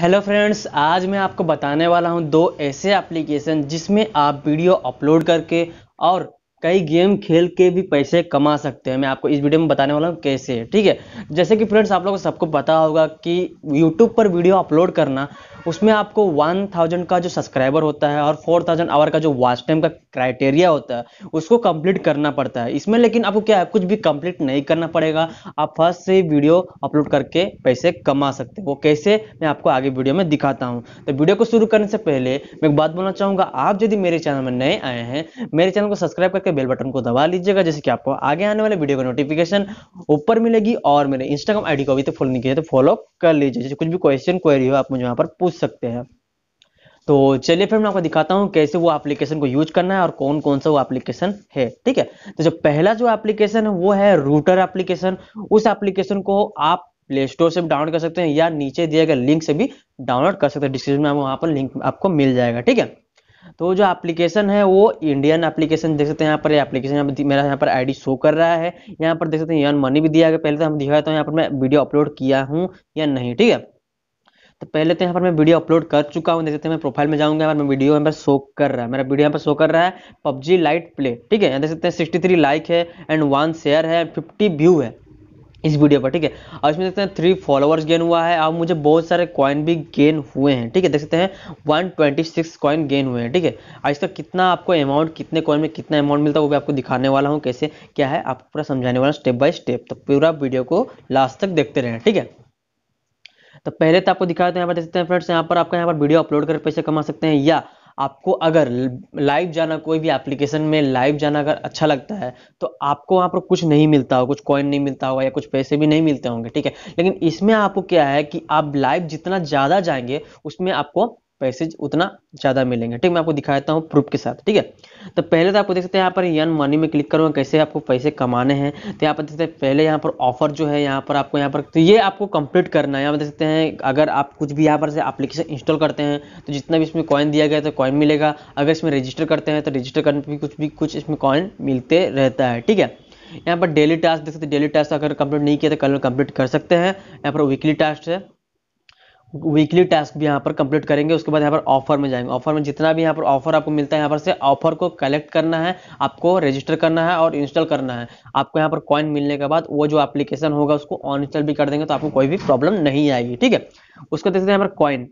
hello friends आज मैं आपको बताने वाला हूं दो ऐसे एप्लीकेशन जिसमें आप वीडियो अपलोड करके और कई गेम खेल के भी पैसे कमा सकते हैं मैं आपको इस वीडियो में बताने वाला हूँ कैसे है ठीक है जैसे कि फ्रेंड्स आप लोगों को सबको पता होगा कि यूट्यूब पर वीडियो अपलोड करना उसमें आपको 1000 का जो सब्सक्राइबर होता है और 4000 आवर का जो वॉच टाइम का क्राइटेरिया होता है उसको कंप्लीट करना पड़ता है इसमें लेकिन आपको क्या है कुछ भी कंप्लीट नहीं करना पड़ेगा आप फर्स्ट से वीडियो अपलोड करके पैसे कमा सकते वो कैसे मैं आपको आगे वीडियो में दिखाता हूँ तो वीडियो को शुरू करने से पहले मैं एक बात बोलना चाहूँगा आप यदि मेरे चैनल में नए आए हैं मेरे चैनल को सब्सक्राइब करके के बेल बटन को दबा लीजिएगा जैसे कि आपको आगे आने वाले वीडियो का नोटिफिकेशन ऊपर मिलेगी और मेरे इंस्टाग्राम आईडी को अभी तो फॉलो नहीं किया तो फॉलो कर लीजिए जैसे कुछ भी क्वेश्चन क्वेरी हो आप मुझे यहाँ पर पूछ सकते हैं तो चलिए फिर मैं आपको दिखाता हूँ कैसे वो एप्लीकेशन को यूज करना है और कौन कौन सा वो एप्लीकेशन है ठीक है तो जो पहला जो एप्लीकेशन है वो है रूटर एप्लीकेशन उस एप्लीकेशन को आप प्ले स्टोर से डाउनलोड कर सकते हैं या नीचे दिए गए लिंक से भी डाउनलोड कर सकते हैं डिस्क्रिप्शन में वहां पर लिंक आपको मिल जाएगा ठीक है तो जो एप्लीकेशन है वो इंडियन एप्लीकेशन देख सकते हैं यहाँ पर एप्लीकेशन मेरा यहाँ पर आईडी शो कर रहा है यहाँ पर देख सकते हैं यन मनी भी दिया गया पहले तो हम दिखाया तो यहाँ पर मैं वीडियो अपलोड किया हूँ या नहीं ठीक है तो पहले तो यहाँ पर मैं वीडियो अपलोड कर चुका हूँ देख सकते हैं मैं प्रोफाइल में जाऊँगा यहाँ पर मैं वीडियो यहाँ पर शो कर रहा है मेरा वीडियो यहाँ पर शो कर रहा है पबजी लाइट प्ले ठीक है यहाँ देख सकते हैं सिक्सटी थ्री लाइक है एंड वन शेयर है फिफ्टी व्यू है इस वीडियो पर ठीक है और इसमें देखते हैं थ्री फॉलोअर्स गेन हुआ है और मुझे बहुत सारे कॉइन भी गेन हुए हैं ठीक है देख सकते हैं 126 कॉइन गेन हुए हैं ठीक है आज तक कितना आपको अमाउंट कितने कॉइन में कितना अमाउंट मिलता है वो भी आपको दिखाने वाला हूँ कैसे क्या है आपको पूरा समझाने वाला स्टेप बाय स्टेप तो पूरा वीडियो को लास्ट तक देखते रहें ठीक है तो पहले तो आपको दिखाते हैं यहाँ पर देख सकते हैं फ्रेंड्स यहाँ पर आपका यहाँ पर वीडियो अपलोड कर पैसे कमा सकते हैं या आपको अगर लाइव जाना कोई भी एप्लीकेशन में लाइव जाना अगर अच्छा लगता है तो आपको वहाँ पर कुछ नहीं मिलता होगा कुछ कॉइन नहीं मिलता होगा या कुछ पैसे भी नहीं मिलते होंगे ठीक है लेकिन इसमें आपको क्या है कि आप लाइव जितना ज़्यादा जाएंगे उसमें आपको पैसेज उतना ज़्यादा मिलेंगे ठीक मैं आपको दिखाता हूँ प्रूफ के साथ ठीक है तो पहले तो आपको देख सकते हैं यहाँ पर यन मनी में क्लिक करूँगा कैसे आपको पैसे कमाने हैं तो यहाँ पर देख सकते हैं पहले यहाँ पर ऑफर जो है यहाँ पर आपको यहाँ पर तो ये आपको कंप्लीट करना है यहाँ पर देख सकते हैं अगर आप कुछ भी यहाँ पर से एप्लीकेशन इंस्टॉल करते हैं तो जितना भी इसमें कॉइन दिया गया तो कॉइन मिलेगा अगर इसमें रजिस्टर करते हैं तो रजिस्टर करने पर भी कुछ भी कुछ इसमें कॉइन मिलते रहता है ठीक है यहाँ पर डेली टास्क देख सकते हैं डेली टास्क अगर कंप्लीट नहीं किया तो कल कंप्लीट कर सकते हैं यहाँ पर वीकली टास्क है वीकली टास्क भी यहाँ पर कंप्लीट करेंगे उसके बाद यहाँ पर ऑफर में जाएंगे ऑफर में जितना भी यहाँ पर ऑफर आपको मिलता है यहाँ पर से ऑफर को कलेक्ट करना है आपको रजिस्टर करना है और इंस्टॉल करना है आपको यहाँ पर कॉइन मिलने के बाद वो जो एप्लीकेशन होगा उसको ऑन इंस्टॉल भी कर देंगे तो आपको कोई भी प्रॉब्लम नहीं आएगी ठीक है उसके देखते हैं यहाँ पर कॉइन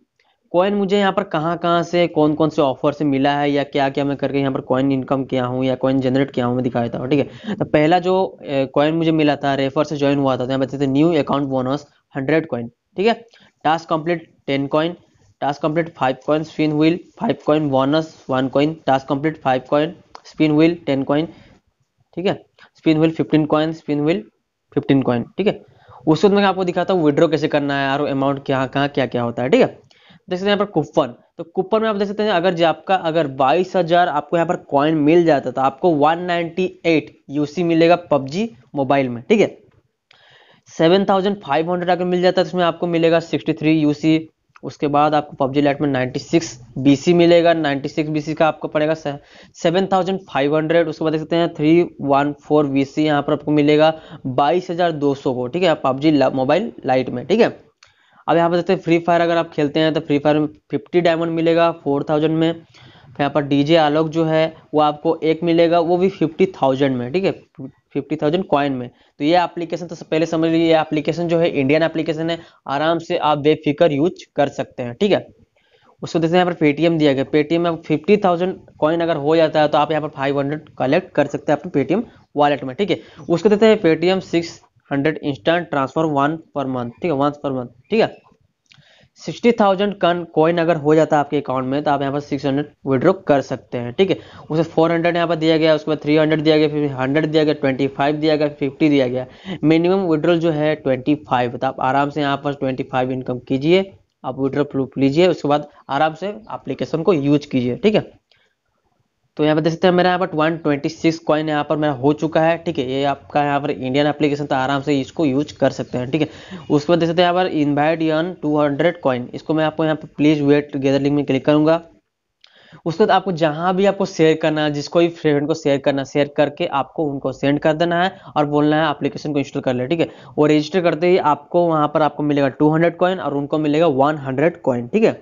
कॉइन मुझे यहाँ पर कहाँ कहाँ से कौन कौन से ऑफर से मिला है या क्या क्या मैं करके यहाँ पर कॉइन इनकम किया हूँ या कॉइन जनरेट किया हूँ मैं दिखा देता हूँ ठीक है तो पहला जो कॉइन मुझे मिला था रेफर से ज्वाइन हुआ था तो यहाँ पर new account bonus hundred coin ठीक है task complete ten coin task complete five coin spin wheel five coin bonus one coin task complete five coin spin wheel ten coin ठीक है spin wheel fifteen coin spin wheel fifteen coin ठीक है उसके बाद तो मैं आपको दिखाता हूँ विड्रॉ कैसे करना है और अमाउंट कहाँ कहाँ क्या क्या होता है ठीक है देख सकते हैं यहाँ पर कूपन तो कूपन में आप देख सकते हैं अगर आपका अगर बाईस हजार आपको यहाँ पर कॉइन मिल जाता तो आपको 198 यूसी मिलेगा पबजी मोबाइल में ठीक है सेवन थाउजेंड फाइव हंड्रेड अगर मिल जाता है तो आपको मिलेगा सिक्सटी थ्री यू सी उसके बाद आपको पबजी लाइट में नाइन्टी सिक्स बी सी मिलेगा सिक्स बी सी का आपको पड़ेगा सेवन थाउजेंड फाइव हंड्रेड उसके बाद देख सकते हैं बी सी यहाँ पर आपको मिलेगा बाईस हजार दो सौ को ठीक है पबजी मोबाइल लाइट में ठीक है अब यहाँ पर देखते हैं फ्री फायर अगर आप खेलते हैं तो फ्री फायर में फिफ्टी डायमंड मिलेगा फोर थाउजेंड में यहाँ पर डीजे आलोक जो है वो आपको एक मिलेगा वो भी फिफ्टी थाउजेंड में ठीक है फिफ्टी थाउजेंड कॉइन में तो ये एप्लीकेशन तो पहले समझ लीजिए ये एप्लीकेशन जो है इंडियन एप्लीकेशन है आराम से आप वेब फिकर यूज कर सकते हैं ठीक है उसको देखते हैं यहाँ पर पेटीएम दिया गया पेटीएम में फिफ्टी थाउजेंड कॉइन अगर हो जाता है तो आप यहाँ पर फाइव हंड्रेड कलेक्ट कर सकते हैं अपने पेटीएम वॉलेट में ठीक है उसको देते हैं Paytm six hundred instant transfer one per month ठीक है वंस पर मंथ ठीक है सिक्सटी थाउजेंड कन कॉइन अगर हो जाता है आपके अकाउंट में तो आप यहाँ पर सिक्स हंड्रेड विड्रो कर सकते हैं ठीक है उसे फोर हंड्रेड यहाँ पर दिया गया उसके बाद थ्री हंड्रेड दिया गया फिर हंड्रेड दिया गया ट्वेंटी फाइव दिया गया फिफ्टी दिया गया मिनिमम विड्रोल जो है ट्वेंटी फाइव तो आप आराम से यहाँ पर ट्वेंटी फाइव इनकम कीजिए आप विड्रो प्रूफ लीजिए उसके बाद आराम से एप्लीकेशन को यूज कीजिए ठीक है तो यहाँ पर देख सकते हैं मेरा यहाँ पर 126 कॉइन यहाँ पर मेरा हो चुका है ठीक है ये आपका यहाँ पर इंडियन एप्लीकेशन तो आराम से इसको यूज कर सकते हैं ठीक है उसके बाद देख सकते हैं यहाँ पर इन्वाइट यन 200 कॉइन इसको मैं आपको यहाँ पर प्लीज वेट गेदर लिंक में क्लिक करूंगा उसके बाद आपको जहां भी आपको शेयर करना है जिसको भी फ्रेंड को शेयर करना शेयर करके आपको उनको सेंड कर देना है और बोलना है एप्लीकेशन को इंस्टॉल कर ले ठीक है और रजिस्टर करते ही आपको वहां पर आपको मिलेगा 200 कॉइन और उनको मिलेगा 100 कॉइन ठीक है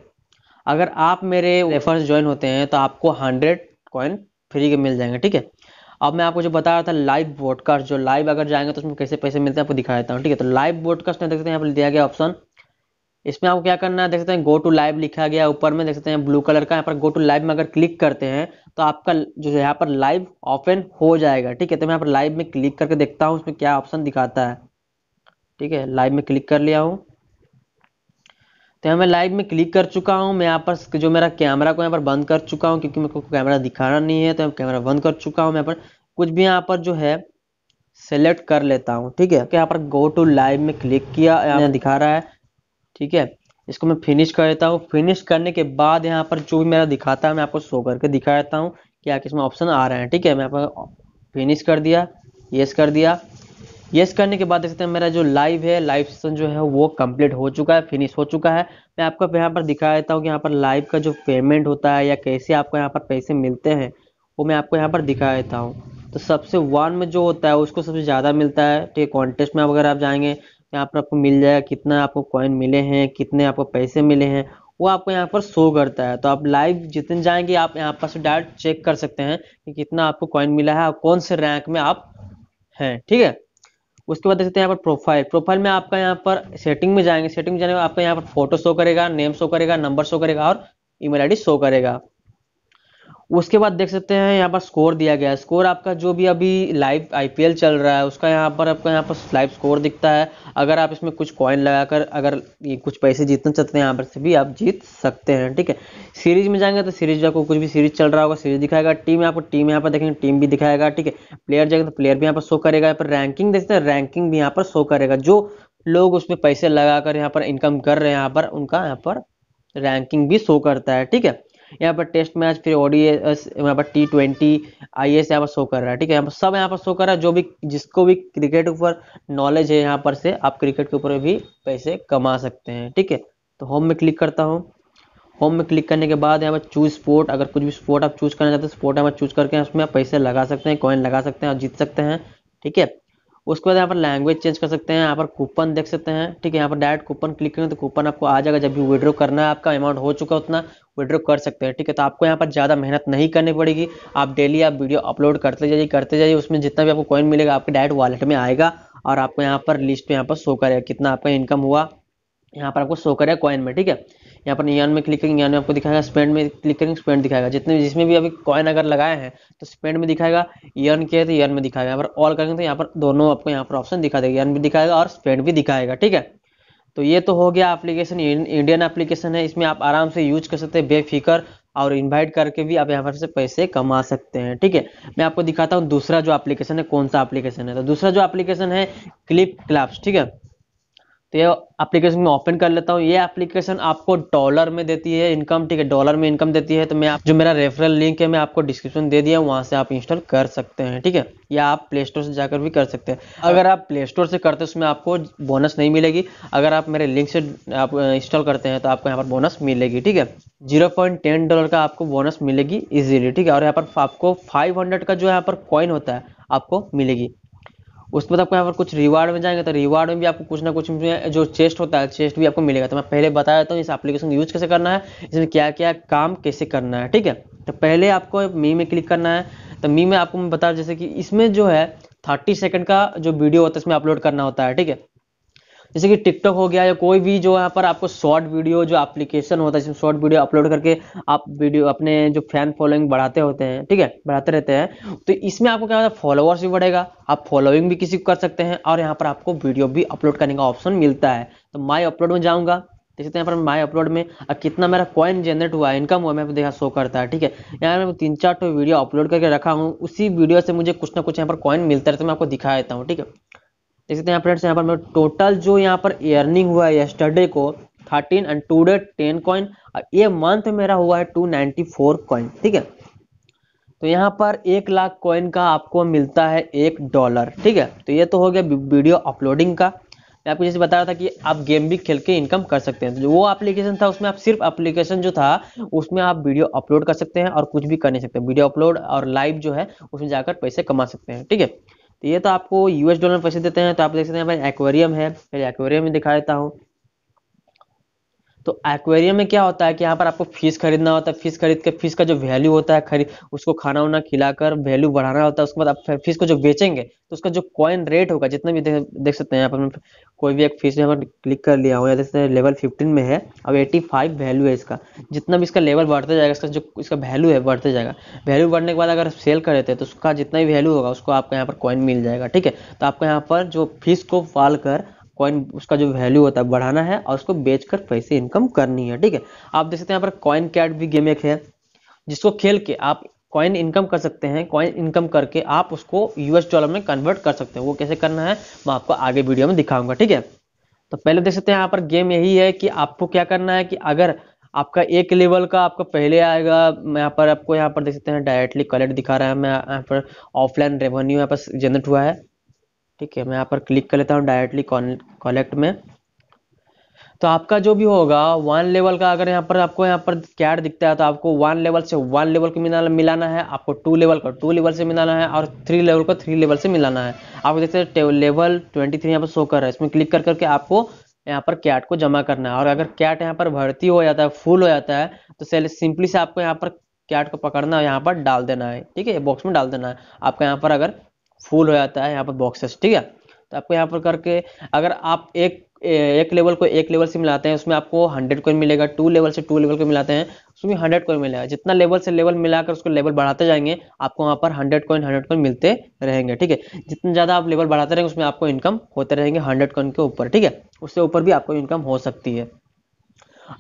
अगर आप मेरे रेफरेंस ज्वाइन होते हैं तो आपको 100 कॉइन फ्री के मिल जाएंगे ठीक है अब मैं आपको जो बता रहा था लाइव ब्रॉडकास्ट जो लाइव अगर जाएंगे तो उसमें कैसे पैसे मिलते हैं आपको दिखा देता हूँ ठीक है तो लाइव ब्रॉडकास्ट में देख सकते हैं यहाँ पर दिया गया ऑप्शन इसमें आपको क्या करना है देख सकते हैं गो टू लाइव लिखा गया ऊपर में देख सकते हैं ब्लू कलर का यहाँ पर गो टू लाइव में अगर क्लिक करते हैं तो आपका जो है यहाँ पर लाइव ऑपन हो जाएगा ठीक है तो मैं यहाँ पर लाइव में क्लिक करके देखता हूँ उसमें क्या ऑप्शन दिखाता है ठीक है लाइव में क्लिक कर लिया हूँ तो मैं लाइव में क्लिक कर चुका हूँ मैं यहाँ पर जो मेरा कैमरा को यहाँ पर बंद कर चुका हूँ क्योंकि मेरे को कैमरा दिखाना नहीं है तो कैमरा बंद कर चुका हूँ मैं यहाँ पर कुछ भी यहाँ पर जो है सेलेक्ट कर लेता हूँ ठीक है तो यहाँ पर गो टू लाइव में क्लिक किया यहाँ दिखा रहा है ठीक है इसको मैं फिनिश कर देता हूँ फिनिश करने के बाद यहाँ पर जो भी मेरा दिखाता है मैं आपको शो करके दिखा देता हूँ कि आके इसमें ऑप्शन आ रहे हैं ठीक है मैं यहाँ पर फिनिश कर दिया येस कर दिया यस करने के बाद देख सकते हैं मेरा जो लाइव है लाइव सेशन जो है वो कंप्लीट हो चुका है फिनिश हो चुका है मैं आपको यहाँ पर दिखा देता हूँ कि यहाँ पर लाइव का जो पेमेंट होता है या कैसे आपको यहाँ पर पैसे मिलते हैं वो मैं आपको यहाँ पर दिखा देता हूँ तो सबसे वन में जो होता है उसको सबसे ज़्यादा मिलता है ठीक है कॉन्टेस्ट में अगर आप जाएंगे यहाँ पर आपको मिल जाएगा कितना आपको कॉइन मिले हैं कितने आपको पैसे मिले हैं वो आपको यहाँ पर शो करता है तो आप लाइव जितने जाएंगे आप यहाँ पर से डायरेक्ट चेक कर सकते हैं कि कितना आपको कॉइन मिला है और कौन से रैंक में आप हैं ठीक है उसके बाद देख सकते हैं यहाँ पर प्रोफाइल प्रोफाइल में आपका यहाँ पर सेटिंग में जाएंगे सेटिंग में जाने में आपका यहाँ पर फोटो शो करेगा नेम शो करेगा नंबर शो करेगा और ईमेल आईडी शो करेगा उसके बाद देख सकते हैं यहाँ पर स्कोर दिया गया है स्कोर आपका जो भी अभी लाइव आईपीएल चल रहा है उसका यहाँ पर आपका यहाँ पर लाइव स्कोर दिखता है अगर आप इसमें कुछ कॉइन लगाकर अगर ये कुछ पैसे जीतना चाहते हैं यहाँ पर से भी आप जीत सकते हैं ठीक है सीरीज में जाएंगे तो सीरीज आपको कुछ भी सीरीज चल रहा होगा सीरीज दिखाएगा टीम यहाँ पर टीम यहाँ पर देखेंगे टीम भी दिखाएगा ठीक है प्लेयर जाएगा तो प्लेयर भी यहाँ पर शो करेगा यहाँ पर रैंकिंग देखते हैं रैंकिंग भी यहाँ पर शो करेगा जो लोग उसमें पैसे लगाकर यहाँ पर इनकम कर रहे हैं यहाँ पर उनका यहाँ पर रैंकिंग भी शो करता है ठीक है यहाँ पर टेस्ट मैच फिर ओडीएस यहाँ पर टी ट्वेंटी आई एस यहाँ पर शो कर रहा है ठीक है यहाँ पर सब यहाँ पर शो कर रहा है जो भी जिसको भी क्रिकेट ऊपर नॉलेज है यहाँ पर से आप क्रिकेट के ऊपर भी पैसे कमा सकते हैं ठीक है तो होम में क्लिक करता हूँ होम में क्लिक करने के बाद यहाँ पर चूज स्पोर्ट अगर कुछ भी स्पोर्ट आप चूज करना चाहते हैं स्पोर्ट यहाँ पर चूज करके उसमें आप पैसे लगा सकते हैं कॉइन लगा सकते हैं और जीत सकते हैं ठीक है उसके बाद यहाँ पर लैंग्वेज चेंज कर सकते हैं यहाँ पर कूपन देख सकते हैं ठीक है यहाँ पर डायरेक्ट कूपन क्लिक करेंगे तो कूपन आपको आ जाएगा जब भी विड्रो करना है आपका अमाउंट हो चुका उतना विड्रो कर सकते हैं ठीक है तो आपको यहाँ पर ज़्यादा मेहनत नहीं करनी पड़ेगी आप डेली आप वीडियो अपलोड करते जाइए करते जाइए उसमें जितना भी आपको कॉइन मिलेगा आपके डायरेक्ट वॉलेट में आएगा और आपको यहाँ पर लिस्ट में यहाँ पर शो करेगा कितना आपका इनकम हुआ यहाँ पर आपको शो करेगा कॉइन में ठीक है यहाँ पर निन्यानवे में क्लिक करेंगे आपको दिखाएगा स्पेंड में क्लिक करेंगे स्पेंड दिखाएगा जितने जिसमें भी अभी कॉइन अगर लगाए हैं तो स्पेंड में दिखाएगा यन के तो यन में दिखाएगा यहाँ पर ऑल करेंगे तो यहाँ पर दोनों आपको यहाँ पर ऑप्शन दिखा देगा यन भी दिखाएगा और स्पेंड भी दिखाएगा ठीक है तो ये तो हो गया एप्लीकेशन इंडियन एप्लीकेशन है इसमें आप आराम से यूज कर सकते हैं बेफिकर और इन्वाइट करके भी आप यहाँ पर से पैसे कमा सकते हैं ठीक है मैं आपको दिखाता हूँ दूसरा जो एप्लीकेशन है कौन सा एप्लीकेशन है तो दूसरा जो एप्लीकेशन है क्लिप क्लैप्स ठीक है तो ये एप्लीकेशन मैं ओपन कर लेता हूँ ये एप्लीकेशन आपको डॉलर में देती है इनकम ठीक है डॉलर में इनकम देती है तो मैं आप जो मेरा रेफरल लिंक है मैं आपको डिस्क्रिप्शन दे दिया वहाँ से आप इंस्टॉल कर सकते हैं ठीक है या आप प्ले स्टोर से जाकर भी कर सकते हैं अगर आप प्ले स्टोर से करते हैं उसमें आपको बोनस नहीं मिलेगी अगर आप मेरे लिंक से आप इंस्टॉल करते हैं तो आपको यहाँ पर बोनस मिलेगी ठीक है जीरो पॉइंट टेन डॉलर का आपको बोनस मिलेगी इजीली ठीक है और यहाँ पर आपको फाइव हंड्रेड का जो यहाँ पर कॉइन होता है आपको मिलेगी उसके बाद तो आपको यहाँ पर कुछ रिवार्ड में जाएंगे तो रिवार्ड में भी आपको कुछ ना कुछ जो चेस्ट होता है चेस्ट भी आपको मिलेगा तो मैं पहले बता देता हूँ इस एप्लीकेशन यूज कैसे करना है इसमें क्या क्या काम कैसे करना है ठीक है तो पहले आपको मी में क्लिक करना है तो मी में आपको मैं बता जैसे कि इसमें जो है थर्टी सेकेंड का जो वीडियो होता है इसमें अपलोड करना होता है ठीक है जैसे कि टिकटॉक हो गया या कोई भी जो यहाँ पर आपको शॉर्ट वीडियो जो एप्लीकेशन होता है जिसमें शॉर्ट वीडियो अपलोड करके आप वीडियो अपने जो फैन फॉलोइंग बढ़ाते होते हैं ठीक है बढ़ाते रहते हैं तो इसमें आपको क्या होता है फॉलोअर्स भी बढ़ेगा आप फॉलोइंग भी किसी को कर सकते हैं और यहाँ पर आपको वीडियो भी अपलोड करने का ऑप्शन मिलता है तो माई अपलोड में जाऊँगा देख सकते हैं यहाँ पर माई अपलोड में कितना मेरा कॉइन जनरेट हुआ है इनकम हुआ मैं देखा शो करता है ठीक है यहाँ मैं तीन चार तो वीडियो अपलोड करके रखा हूँ उसी वीडियो से मुझे कुछ ना कुछ यहाँ पर कॉइन मिलता है तो मैं आपको दिखा देता हूँ ठीक है देख सकते हैं फ्रेंड्स यहाँ पर मेरा टोटल जो यहाँ पर अर्निंग हुआ है यस्टरडे को thirteen and today ten coin और ये मंथ मेरा हुआ है टू नाइनटी फोर कॉइन ठीक है तो यहाँ पर एक लाख कॉइन का आपको मिलता है एक डॉलर ठीक है तो ये तो हो गया वीडियो अपलोडिंग का मैं आपको जैसे बता रहा था कि आप गेम भी खेल के इनकम कर सकते हैं तो जो वो एप्लीकेशन था उसमें आप सिर्फ एप्लीकेशन जो था उसमें आप वीडियो अपलोड कर सकते हैं और कुछ भी कर नहीं सकते वीडियो अपलोड और लाइव जो है उसमें जाकर पैसे कमा सकते हैं ठीक है तो ये तो आपको यूएस डॉलर में पैसे देते हैं तो आप देख सकते हैं भाई एक्वेरियम है फिर एक्वेरियम में दिखा देता हूँ तो एक्वेरियम में क्या होता है कि यहाँ पर आपको फिश खरीदना होता है फिश खरीद के फिश का जो वैल्यू होता है खरीद उसको खाना उना खिलाकर वैल्यू बढ़ाना होता है उसके बाद आप फिश को जो बेचेंगे तो उसका जो कॉइन रेट होगा जितना भी देख, देख सकते हैं यहाँ पर कोई भी एक फिश यहाँ पर क्लिक कर लिया हो या जैसे लेवल फिफ्टीन में है अब एटी फाइव वैल्यू है इसका जितना भी इसका लेवल बढ़ता जाएगा इसका जो इसका वैल्यू है बढ़ते जाएगा वैल्यू बढ़ने के बाद अगर सेल कर देते हैं तो उसका जितना भी वैल्यू होगा उसको आपको यहाँ पर कॉइन मिल जाएगा ठीक है तो आपको यहाँ पर जो फिश को फाल कर कॉइन उसका जो वैल्यू होता है बढ़ाना है और उसको बेचकर पैसे इनकम करनी है ठीक है आप देख सकते हैं यहाँ पर कॉइन कैट भी गेम एक है जिसको खेल के आप कॉइन इनकम कर सकते हैं कॉइन इनकम करके आप उसको यूएस डॉलर में कन्वर्ट कर सकते हैं वो कैसे करना है मैं आपको आगे वीडियो में दिखाऊंगा ठीक है तो पहले देख सकते हैं यहाँ पर गेम यही है कि आपको क्या करना है कि अगर आपका एक लेवल का आपका पहले आएगा मैं यहाँ पर आपको यहाँ पर देख सकते हैं डायरेक्टली कलेक्ट दिखा रहा है मैं यहाँ पर ऑफलाइन रेवेन्यू यहाँ पर जनरेट हुआ है ठीक है मैं यहाँ पर क्लिक कर लेता हूँ डायरेक्टली कॉलेक्ट में तो आपका जो भी होगा वन लेवल का अगर यहाँ पर आपको यहाँ पर कैड दिखता है तो आपको वन लेवल से वन लेवल को मिलाना है आपको टू लेवल को टू लेवल से मिलाना है और थ्री लेवल को थ्री लेवल से मिलाना है आपको जैसे लेवल ट्वेंटी थ्री यहाँ पर शो कर रहा है इसमें क्लिक कर करके आपको यहाँ पर कैट को जमा करना है और अगर कैट यहाँ पर भर्ती हो जाता है फुल हो जाता है तो सेल सिंपली से आपको यहाँ पर कैट को पकड़ना है यहाँ पर डाल देना है ठीक है बॉक्स में डाल देना है आपका यहाँ पर अगर फुल हो जाता है यहाँ पर बॉक्सेस ठीक है तो आपको यहाँ पर करके अगर आप एक एक लेवल को एक लेवल से मिलाते हैं उसमें आपको हंड्रेड कोइन मिलेगा टू लेवल से टू लेवल को मिलाते हैं उसमें हंड्रेड कोइन मिलेगा जितना लेवल से लेवल मिलाकर उसको लेवल बढ़ाते जाएंगे आपको वहाँ पर हंड्रेड कोइन हंड्रेड कोइन मिलते रहेंगे ठीक है जितना ज़्यादा आप लेवल बढ़ाते रहेंगे उसमें आपको इनकम होते रहेंगे हंड्रेड कोइन के ऊपर ठीक है उससे ऊपर भी आपको इनकम हो सकती है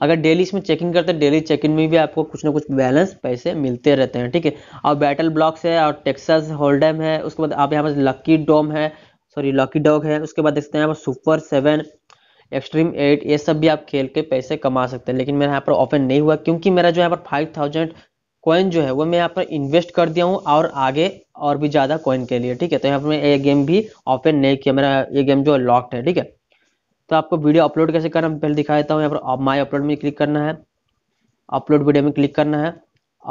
अगर डेली इसमें चेकिंग करते हैं डेली चेकिंग में भी आपको कुछ ना कुछ बैलेंस पैसे मिलते रहते हैं ठीक है और बैटल ब्लॉक्स है और टेक्सास होल्डम है उसके बाद आप यहाँ पर लकी डोम है सॉरी लकी डॉग है उसके बाद देखते हैं यहाँ पर सुपर सेवन एक्सट्रीम एट ये सब भी आप खेल के पैसे कमा सकते हैं लेकिन मेरा यहाँ पर ओपन नहीं हुआ क्योंकि मेरा जो यहाँ पर फाइव थाउजेंड कॉइन जो है वो मैं यहाँ पर इन्वेस्ट कर दिया हूँ और आगे और भी ज़्यादा कॉइन के लिए ठीक है तो यहाँ पर मैं ये गेम भी ओपन नहीं किया मेरा ये गेम जो लॉक्ड है ठीक है तो आपको वीडियो अपलोड कैसे करना है पहले दिखा देता हूँ यहाँ पर माई अपलोड में क्लिक करना है अपलोड वीडियो में क्लिक करना है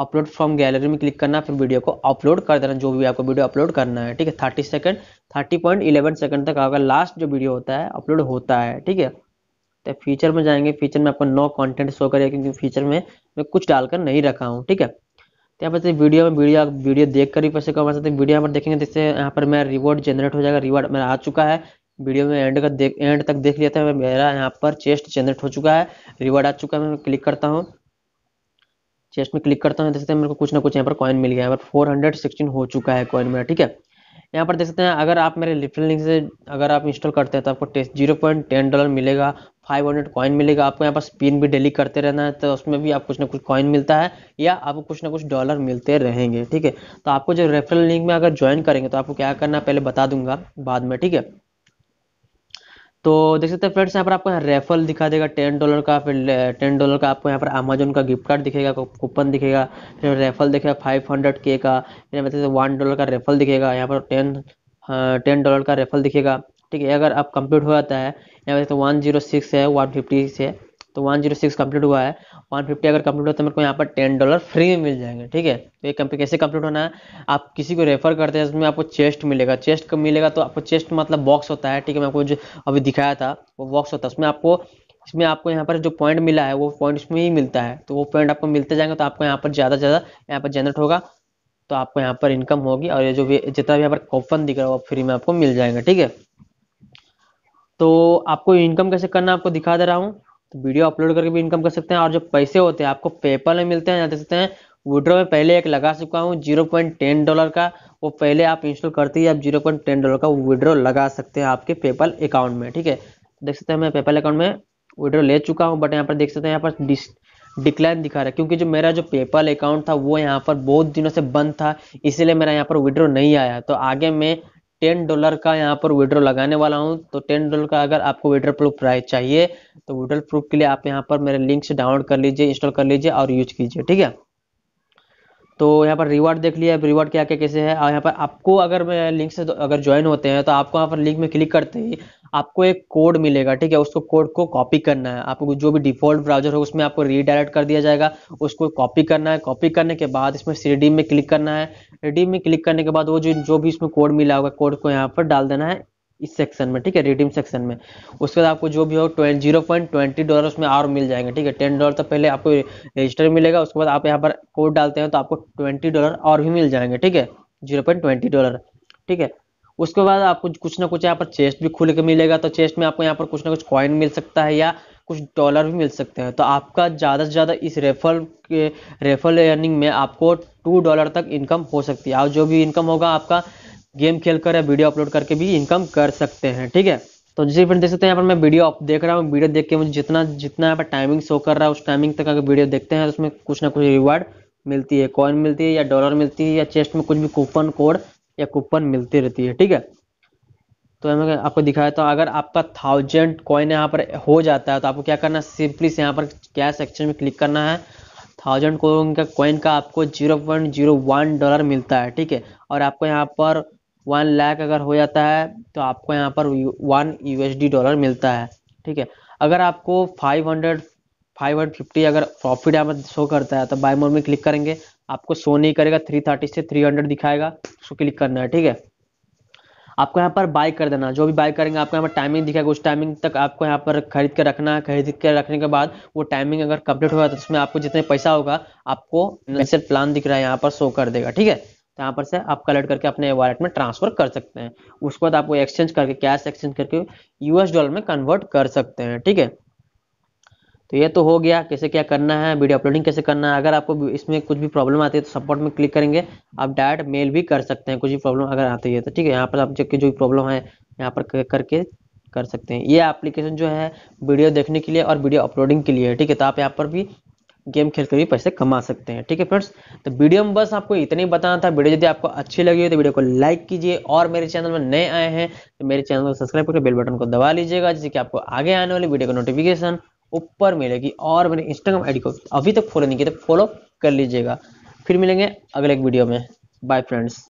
अपलोड फ्रॉम गैलरी में क्लिक करना है फिर वीडियो को अपलोड कर देना जो भी आपको वीडियो अपलोड करना है ठीक है thirty second thirty point eleven second तक आपका लास्ट जो वीडियो होता है अपलोड होता है ठीक है तो फीचर में जाएंगे फीचर में आपको नो कंटेंट शो करेगा क्योंकि फीचर में मैं कुछ डालकर नहीं रखा हूँ ठीक है तो यहाँ पर वीडियो में वीडियो वीडियो देख कर ही पैसे कमा सकते हैं वीडियो यहाँ पर देखेंगे जैसे यहाँ पर मेरा रिवॉर्ड जनरेट हो जाएगा रिवॉर्ड मेरा आ चुका है वीडियो में एंड का देख एंड तक देख लेते हैं मेरा यहाँ पर चेस्ट जनरेट हो चुका है रिवॉर्ड आ चुका है मैं क्लिक करता हूँ चेस्ट में क्लिक करता हूँ देख सकते हैं मेरे को कुछ ना कुछ यहाँ पर कॉइन मिल गया है फोर हंड्रेड सिक्सटीन हो चुका है कॉइन मेरा ठीक है यहाँ पर देख सकते हैं अगर आप मेरे लिफ्टल लिंक से अगर आप इंस्टॉल करते हैं तो आपको जीरो पॉइंट टेन डॉलर मिलेगा फाइव हंड्रेड कॉइन मिलेगा आपको यहाँ पर स्पिन भी डेली करते रहना है तो उसमें भी आप कुछ ना कुछ कॉइन मिलता है या आपको कुछ ना कुछ डॉलर मिलते रहेंगे ठीक है तो आपको जो रेफरल लिंक में अगर ज्वाइन करेंगे तो आपको क्या करना पहले बता दूंगा बाद में ठीक है तो देख सकते हैं फ्रेंड्स यहाँ पर आपको रेफल दिखा देगा टेन डॉलर का फिर टेन uh, डॉलर का आपको यहाँ पर अमेजोन का गिफ्ट कार्ड दिखेगा कूपन दिखेगा फिर रेफल दिखेगा फाइव हंड्रेड के का फिर मतलब वन डॉलर का रेफल दिखेगा यहाँ पर टेन टेन डॉलर का रेफल दिखेगा ठीक है अगर आप कंप्लीट हो जाता है यहाँ पर वन जीरो सिक्स है वन फिफ्टी है तो 106 कंप्लीट हुआ है 150 अगर कंप्लीट हो तो मेरे को यहाँ पर 10 डॉलर फ्री में मिल जाएंगे ठीक है तो ये कैसे कंप्लीट होना है आप किसी को रेफर करते हैं उसमें आपको चेस्ट मिलेगा चेस्ट का मिलेगा तो आपको चेस्ट मतलब बॉक्स होता है ठीक है मैं आपको जो अभी दिखाया था वो बॉक्स होता है उसमें आपको इसमें आपको यहाँ पर जो पॉइंट मिला है वो पॉइंट इसमें ही मिलता है तो वो पॉइंट आपको मिलते जाएंगे तो आपको यहाँ पर ज़्यादा ज़्यादा यहाँ पर जनरेट होगा तो आपको यहाँ पर इनकम होगी और ये जो भी जितना भी यहाँ पर कॉपन दिख रहा है वो फ्री में आपको मिल जाएगा ठीक है तो आपको इनकम कैसे करना आपको दिखा दे रहा हूँ तो वीडियो अपलोड करके भी इनकम कर सकते हैं और जो पैसे होते हैं आपको पेपल में मिलते हैं या देख सकते हैं विड्रो में पहले एक लगा चुका हूँ जीरो पॉइंट टेन डॉलर का वो पहले आप इंस्टॉल करते ही आप जीरो पॉइंट टेन डॉलर का विड्रो लगा सकते हैं आपके पेपल अकाउंट में ठीक है देख सकते हैं मैं पेपल अकाउंट में विड्रो ले चुका हूँ बट यहाँ पर देख सकते हैं यहाँ पर डिक्लाइन दिखा रहा है क्योंकि जो मेरा जो पेपल अकाउंट था वो यहाँ पर बहुत दिनों से बंद था इसीलिए मेरा यहाँ पर विड्रो नहीं आया तो आगे मैं टेन डॉलर का यहाँ पर विड्रो लगाने वाला हूँ तो टेन डॉलर का अगर आपको विड्रो प्रूफ प्राइस चाहिए तो विड्रो प्रूफ के लिए आप यहाँ पर मेरे लिंक से डाउनलोड कर लीजिए इंस्टॉल कर लीजिए और यूज कीजिए ठीक है तो यहाँ पर रिवार्ड देख लिया रिवार्ड क्या क्या कैसे है और यहाँ पर आपको अगर मैं लिंक से अगर ज्वाइन होते हैं तो आपको यहाँ पर लिंक में क्लिक करते ही आपको एक कोड मिलेगा ठीक है उसको कोड को कॉपी करना है आपको जो भी डिफॉल्ट ब्राउजर हो उसमें आपको रीडायरेक्ट कर दिया जाएगा उसको कॉपी करना है कॉपी करने के बाद इसमें रिडीम में क्लिक करना है रिडीम में क्लिक करने के बाद वो जो जो भी इसमें कोड मिला होगा कोड को यहाँ पर डाल देना है इस सेक्शन में ठीक है रिडीम सेक्शन में उसके बाद आपको जो भी हो twenty zero point twenty dollar उसमें और मिल जाएंगे ठीक है टेन डॉलर तो पहले आपको रजिस्टर मिलेगा उसके बाद आप यहाँ पर कोड डालते हैं तो आपको ट्वेंटी डॉलर और भी मिल जाएंगे ठीक है जीरो पॉइंट ट्वेंटी डॉलर ठीक है उसके बाद आपको कुछ ना कुछ यहाँ पर चेस्ट भी खुल के मिलेगा तो चेस्ट में आपको यहाँ पर कुछ ना कुछ कॉइन मिल सकता है या कुछ डॉलर भी मिल सकते हैं तो आपका ज़्यादा से ज़्यादा इस रेफर के रेफर अर्निंग में आपको टू डॉलर तक इनकम हो सकती है और जो भी इनकम होगा आपका गेम खेलकर या वीडियो अपलोड करके भी इनकम कर सकते हैं ठीक है तो जैसे फ्रेंड देख सकते हैं यहाँ पर मैं वीडियो देख रहा हूँ वीडियो देख के मुझे जितना जितना यहाँ पर टाइमिंग शो कर रहा है उस टाइमिंग तक अगर वीडियो देखते हैं तो उसमें कुछ ना कुछ रिवार्ड मिलती है कॉइन मिलती है या डॉलर मिलती है या चेस्ट में कुछ भी कूपन कोड या कूपन मिलती रहती है ठीक है तो मैं आपको दिखाया तो अगर आपका थाउजेंड कॉइन यहाँ पर हो जाता है तो आपको क्या करना है सिंपली से यहाँ पर क्या सेक्शन में क्लिक करना है थाउजेंड कॉइन का कॉइन का आपको zero point zero one dollar मिलता है ठीक है और आपको यहाँ पर वन लाख अगर हो जाता है तो आपको यहाँ पर वन यूएसडी डॉलर मिलता है ठीक है अगर आपको five hundred five hundred fifty अगर प्रॉफिट यहाँ पर शो करता है तो बाय मोर में क्लिक करेंगे आपको शो नहीं करेगा थ्री थर्टी से थ्री हंड्रेड दिखाएगा उसको क्लिक करना है ठीक है आपको यहाँ पर बाय कर देना जो भी बाय करेंगे आपको यहाँ पर टाइमिंग दिखाएगा उस टाइमिंग तक आपको यहाँ पर खरीद के रखना है खरीद के रखने के बाद वो टाइमिंग अगर कंप्लीट होगा तो उसमें आपको जितने पैसा होगा आपको नेशनल प्लान दिख रहा है यहाँ पर शो कर देगा ठीक है तो यहाँ पर से आप कलेक्ट करके अपने वॉलेट में ट्रांसफर कर सकते हैं उसके बाद आप वो एक्सचेंज करके कैश एक्सचेंज करके यूएस डॉलर में कन्वर्ट कर सकते हैं ठीक है तो ये तो हो गया कैसे क्या करना है वीडियो अपलोडिंग कैसे करना है अगर आपको इसमें कुछ भी प्रॉब्लम आती है तो सपोर्ट में क्लिक करेंगे आप डायरेक्ट मेल भी कर सकते हैं कुछ भी प्रॉब्लम अगर आती है तो ठीक है यहाँ पर आप जो भी प्रॉब्लम है यहाँ पर करके कर सकते हैं ये एप्लीकेशन जो है वीडियो देखने के लिए और वीडियो अपलोडिंग के लिए ठीक है तो आप यहाँ पर भी गेम खेल कर भी पैसे कमा सकते हैं ठीक है फ्रेंड्स तो वीडियो में बस आपको इतने बताना था वीडियो यदि आपको अच्छी लगी हो तो वीडियो को लाइक कीजिए और मेरे चैनल में नए आए हैं तो मेरे चैनल को सब्सक्राइब करके बेल बटन को दबा लीजिएगा जिससे कि आपको आगे आने वाली वीडियो का नोटिफिकेशन ऊपर मिलेगी और मेरे इंस्टाग्राम आईडी को अभी तक फॉलो नहीं किया तो फॉलो कर लीजिएगा फिर मिलेंगे अगले एक वीडियो में बाय फ्रेंड्स